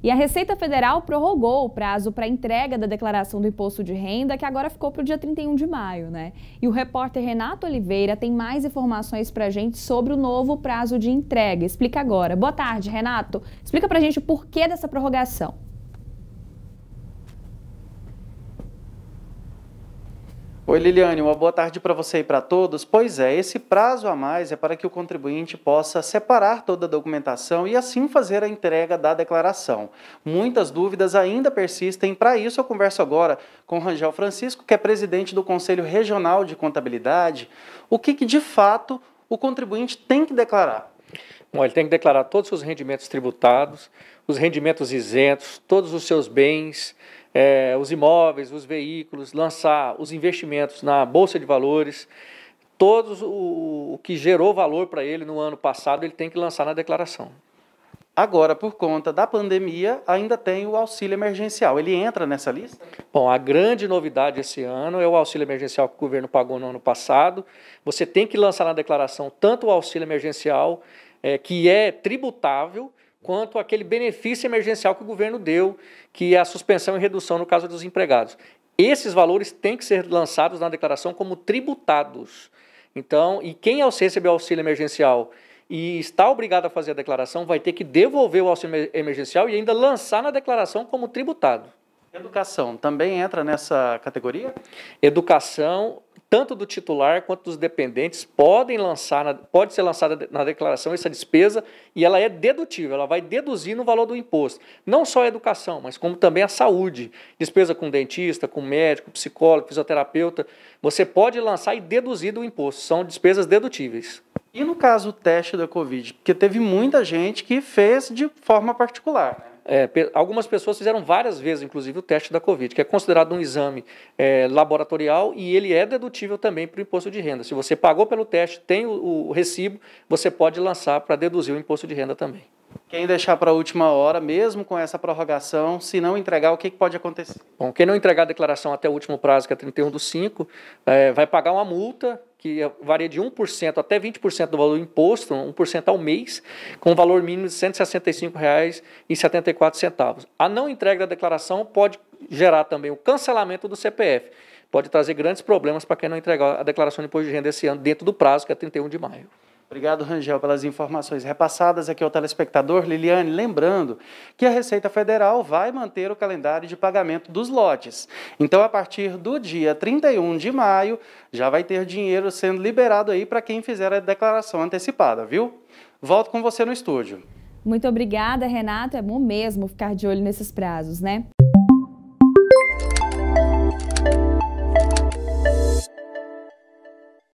E a Receita Federal prorrogou o prazo para entrega da declaração do imposto de renda, que agora ficou para o dia 31 de maio, né? E o repórter Renato Oliveira tem mais informações para a gente sobre o novo prazo de entrega. Explica agora. Boa tarde, Renato. Explica para a gente o porquê dessa prorrogação. Oi, Liliane, uma boa tarde para você e para todos. Pois é, esse prazo a mais é para que o contribuinte possa separar toda a documentação e assim fazer a entrega da declaração. Muitas dúvidas ainda persistem, para isso eu converso agora com Rangel Francisco, que é presidente do Conselho Regional de Contabilidade. O que, que de fato o contribuinte tem que declarar? Bom, ele tem que declarar todos os rendimentos tributados, os rendimentos isentos, todos os seus bens, é, os imóveis, os veículos, lançar os investimentos na Bolsa de Valores, todos o, o que gerou valor para ele no ano passado, ele tem que lançar na declaração. Agora, por conta da pandemia, ainda tem o auxílio emergencial. Ele entra nessa lista? Bom, a grande novidade esse ano é o auxílio emergencial que o governo pagou no ano passado. Você tem que lançar na declaração tanto o auxílio emergencial, é, que é tributável, quanto aquele benefício emergencial que o governo deu, que é a suspensão e redução no caso dos empregados. Esses valores têm que ser lançados na declaração como tributados. Então, e quem recebeu auxílio emergencial e está obrigado a fazer a declaração, vai ter que devolver o auxílio emergencial e ainda lançar na declaração como tributado. Educação também entra nessa categoria? Educação tanto do titular quanto dos dependentes podem lançar na, pode ser lançada na declaração essa despesa e ela é dedutível, ela vai deduzir no valor do imposto. Não só a educação, mas como também a saúde. Despesa com dentista, com médico, psicólogo, fisioterapeuta, você pode lançar e deduzir do imposto. São despesas dedutíveis. E no caso o teste da Covid, porque teve muita gente que fez de forma particular, né? é, algumas pessoas fizeram várias vezes, inclusive, o teste da Covid, que é considerado um exame é, laboratorial e ele é dedutível também para o imposto de renda. Se você pagou pelo teste, tem o, o recibo, você pode lançar para deduzir o imposto de renda também. Quem deixar para a última hora, mesmo com essa prorrogação, se não entregar, o que, pode acontecer? Bom, quem não entregar a declaração até o último prazo, que é 31 do 5, é, vai pagar uma multa que varia de 1% até 20% do valor do imposto, 1% ao mês, com valor mínimo de R$ 165,74. A não entrega da declaração pode gerar também o cancelamento do CPF. Pode trazer grandes problemas para quem não entregar a declaração de imposto de renda esse ano dentro do prazo, que é 31 de maio. Obrigado, Rangel, pelas informações repassadas aqui ao telespectador. Liliane, lembrando que a Receita Federal vai manter o calendário de pagamento dos lotes. Então, a partir do dia 31 de maio, já vai ter dinheiro sendo liberado aí para quem fizer a declaração antecipada, viu? Volto com você no estúdio. Muito obrigada, Renato. É bom mesmo ficar de olho nesses prazos, né?